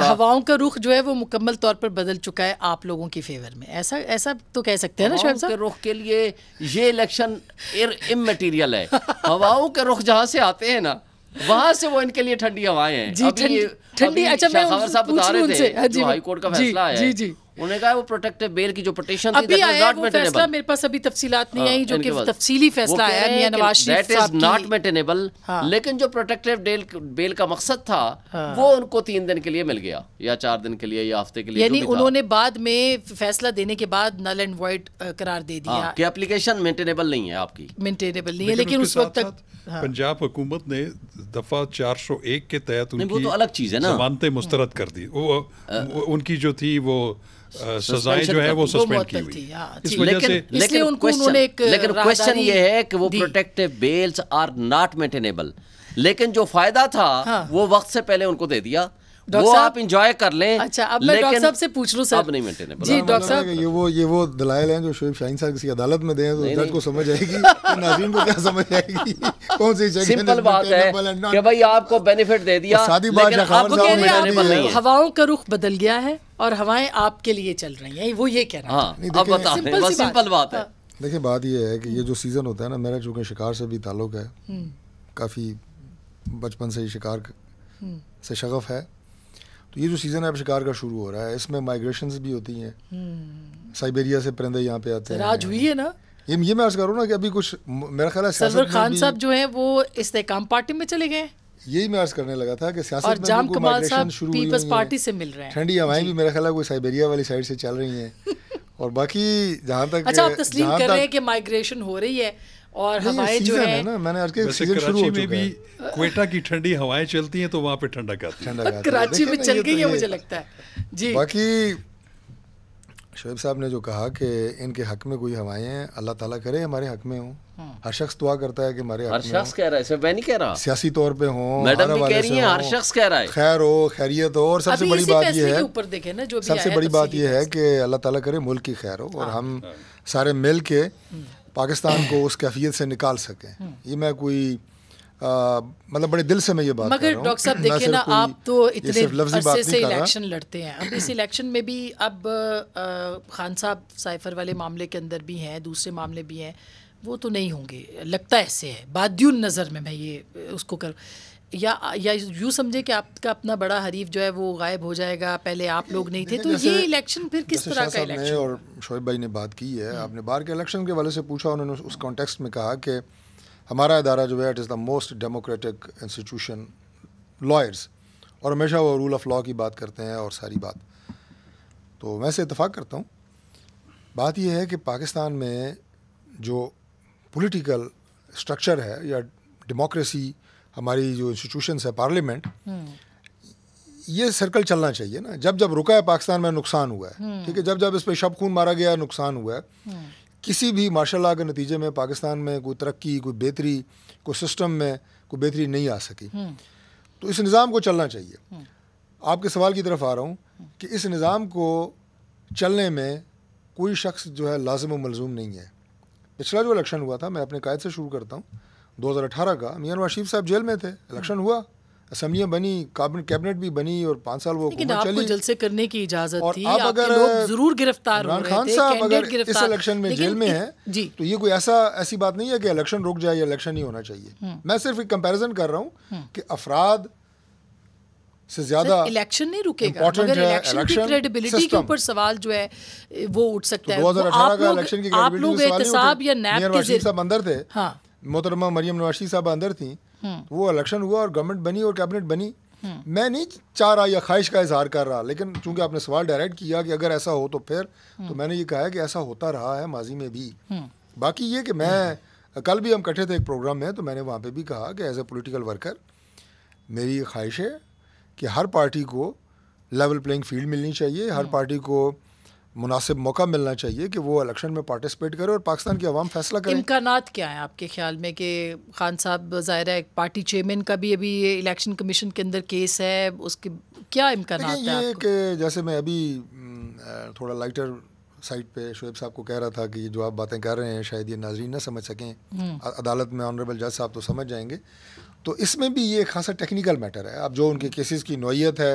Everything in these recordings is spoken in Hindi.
हाँ। हवाओं का रुख जो है वो मुकम्मल तौर पर बदल चुका है आप लोगों की फेवर में ऐसा ऐसा तो कह सकते हैं ना शुएब साहब रुख के लिए ये इलेक्शन इमेटीरियल है हवाओं के रुख जहाँ से आते हैं ना वहां से वो इनके लिए ठंडी हवाएं हैं जी ठंडी अच्छा मैं साहब बता रहे थे हाँ जो हाई कोर्ट का फैसला है जी जी उन्होंने कहा वो प्रोटेक्टिव बेल की जो पटिशन अभी आया वो मेरे पास अभी तफसीलात नहीं हाँ, आई जो कि तफसीली फैसला आया मियां नवाज शरीफ साहब की नॉट मेंटेनेबल हाँ। लेकिन जो प्रोटेक्टिव बेल बेल का मकसद था हाँ। वो उनको तीन दिन के लिए मिल गया या चार दिन के लिए या हफ्ते के लिए यानी उन्होंने बाद में फैसला देने के बाद नल एंड वॉइड करार दे दिया कि एप्लीकेशन मेंटेनेबल नहीं है आपकी मेंटेनेबल नहीं है लेकिन उस वक्त तक पंजाब हुकूमत ने दफा 401 के तहत उनकी वो तो अलग चीज है ना जमानतें मुस्तरद कर दी वो उनकी जो थी वो सजाएं uh, जो है वो सस्पेंड की हुई हाँ, इस वजह से इसलिए उनको उन्होंने एक लेकिन क्वेश्चन ये है कि वो protective bells are not maintainable लेकिन जो फायदा था हाँ। वो वक्त से पहले उनको दे दिया वो आप इंजॉय कर लें अच्छा अब मैं डॉक्टर साहब से पूछ लूं सर अब नहीं मेंटेनेबल जी हाँ, डॉक्टर मतलब साहब ये वो ये वो दलाल हैं जो शोएब शाहीन साहब किसी अदालत में दें तो जज को समझ आएगी तो नाज़रीन को क्या समझ आएगी कौन सी चीज सिंपल बात है कि भाई आपको बेनिफिट दे दिया लेकिन आपको शादी बात आपको हवाओं का रुख बदल गया है और हवाएं आपके लिए चल रही हैं वो ये कह रहा है हाँ, अब बता सिंपल, बस सिंपल बात है हाँ। देखिए बात ये है कि ये हम्म। जो सीज़न होता है ना मेरा चूंकि शिकार से भी ताल्लुक है हम्म। काफ़ी बचपन से ही शिकार हम्म। से शगफ है तो ये जो सीज़न है अब शिकार का शुरू हो रहा है इसमें माइग्रेशन भी होती हैं साइबेरिया से परिंदे यहाँ पे आते हैं आज हुई है ना ये मैं अर्ज करूँ ना कि अभी कुछ मेरा ख्याल है सरवर खान साहब जो है वो इस्तेकाम पार्टी में चले गए यही मैं अर्ज करने लगा था कि सियासत में जाम कमाल साहब पीपल्स पार्टी से मिल रहे हैं ठंडी हवाएं भी मेरा ख्याल है कोई साइबेरिया वाली साइड से चल रही हैं और बाकी जहां तक अच्छा आप तस्लीम कर रहे हैं कि माइग्रेशन हो रही है और हवाएं जो है ना मैंने आज के सीजन शुरू हो चुका है क्वेटा की ठंडी हवाएं चलती हैं तो वहां पे ठंडा का कराची में चल तो गई है मुझे लगता है जी बाकी शोएब साहब ने जो कहा कि इनके हक में कोई हवाएं हैं अल्लाह ताला करे हमारे हक में हों हम्म। हर शख्स दुआ करता है कि हमारे हर शख्स कह रहा है मैं नहीं कह रहा सियासी तौर पे हो मैडम भी कह रही है हर शख्स कह रहा है खैर हो खैरियत हो और सबसे बड़ी तो बात यह है ऊपर देखे ना जो सबसे बड़ी बात यह है कि अल्लाह ताला करे मुल्क की खैर हो और हाँ। हम सारे मिल के हाँ। पाकिस्तान को उस कैफियत से निकाल सकें हाँ। ये मैं कोई मतलब बड़े दिल से मैं ये बात मगर डॉक्टर साहब देखिए ना आप तो इतने अरसे से इलेक्शन लड़ते हैं अब इस इलेक्शन में भी अब खान साहब साइफर वाले मामले के अंदर भी हैं दूसरे मामले भी हैं वो तो नहीं होंगे लगता ऐसे है बाद्यून नज़र में मैं ये उसको कर या या यूँ समझे कि आपका अपना बड़ा हरीफ जो है वो गायब हो जाएगा पहले आप लोग नहीं थे तो ये इलेक्शन फिर किस तरह का इलेक्शन और शोएब भाई ने बात की है हम्म। आपने बाहर के इलेक्शन के वाले से पूछा उन्होंने उस कॉन्टेक्स्ट में कहा कि हमारा इदारा जो है it is the most democratic institution lawyers और हमेशा वो रूल ऑफ लॉ की बात करते हैं और सारी बात तो मैं से इतफाक़ करता हूँ बात यह है कि पाकिस्तान में जो पॉलिटिकल स्ट्रक्चर है या डेमोक्रेसी हमारी जो इंस्टीट्यूशंस है पार्लियामेंट हम्म। ये सर्कल चलना चाहिए ना जब जब रुका है पाकिस्तान में नुकसान हुआ है हम्म। ठीक है जब जब इस पर शब खून मारा गया नुकसान हुआ है हम्म। किसी भी माशाल्लाह के नतीजे में पाकिस्तान में कोई तरक्की कोई बेहतरी कोई सिस्टम में कोई बेहतरी नहीं आ सकी हम्म। तो इस निज़ाम को चलना चाहिए हम्म। आपके सवाल की तरफ आ रहा हूँ कि इस निज़ाम को चलने में कोई शख्स जो है लाजम मलजूम नहीं है पिछला जो इलेक्शन हुआ था मैं अपने कायद से शुरू करता हूँ 2018 का मियाँ नवाज शरीफ साहब जेल में थे इलेक्शन हुआ असम्बलियाँ बनी कैबिनेट कैबिनेट भी बनी और पाँच साल वो चली जलसे करने की इजाजत और थी आप अगर जरूर गिरफ्तार इमरान खान साहब अगर इस इलेक्शन में जेल में है जी तो ये कोई ऐसा ऐसी बात नहीं है कि इलेक्शन रुक जाए या इलेक्शन नहीं होना चाहिए हम्म। मैं सिर्फ एक कंपेरिजन कर रहा हूँ हम्म। कि अफराद से ज्यादा इलेक्शन नहीं रुकेगा मगर इलेक्शन की क्रेडिबिलिटी के ऊपर सवाल जो है वो उठ सकता तो है 2018 का इलेक्शन की क्रेडिबिलिटी आप लोग एहतसाब या नैब के जरिए अंदर थे हाँ। मोहतरमा मरियम नवाशी साहब अंदर थी हम्म। वो इलेक्शन हुआ और गवर्नमेंट बनी और कैबिनेट बनी हम्म। मैं नहीं चाह रहा या ख्वाहिश का इजहार कर रहा लेकिन चूंकि आपने सवाल डायरेक्ट किया कि अगर ऐसा हो तो फिर तो हम्म। मैंने ये कहा है कि ऐसा होता रहा है माजी में भी बाकी ये कि मैं कल भी हम कटे थे एक प्रोग्राम में तो मैंने वहाँ पे भी कहा कि एज ए पोलिटिकल वर्कर मेरी ये ख्वाहिश है कि हर पार्टी को लेवल प्लेइंग फील्ड मिलनी चाहिए हर पार्टी को मुनासिब मौका मिलना चाहिए कि वो इलेक्शन में पार्टिसिपेट करे और पाकिस्तान की आवाम फैसला करें इम्कान क्या हैं आपके ख्याल में कि खान साहब ज़ाहिर है पार्टी चेयरमैन का भी अभी इलेक्शन कमीशन के अंदर केस है उसके क्या इम्कान ये कि जैसे मैं अभी हम्म, थोड़ा लाइटर साइड पे शुएब साहब को कह रहा था कि जो आप बातें कर रहे हैं शायद ये नाजरीन ना समझ सकें हम्म। अदालत में ऑनरेबल जज साहब तो समझ जाएंगे तो इसमें भी ये खासा टेक्निकल मैटर है अब जो उनके केसेस की नोयत है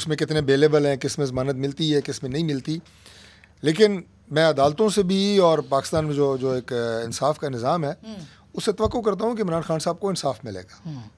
उसमें कितने बेलेबल हैं किस में जमानत मिलती है किस में नहीं मिलती लेकिन मैं अदालतों से भी और पाकिस्तान में जो जो एक इंसाफ का निज़ाम है हम्म। उससे तो करता हूँ कि इमरान खान साहब को इंसाफ मिलेगा हम्म।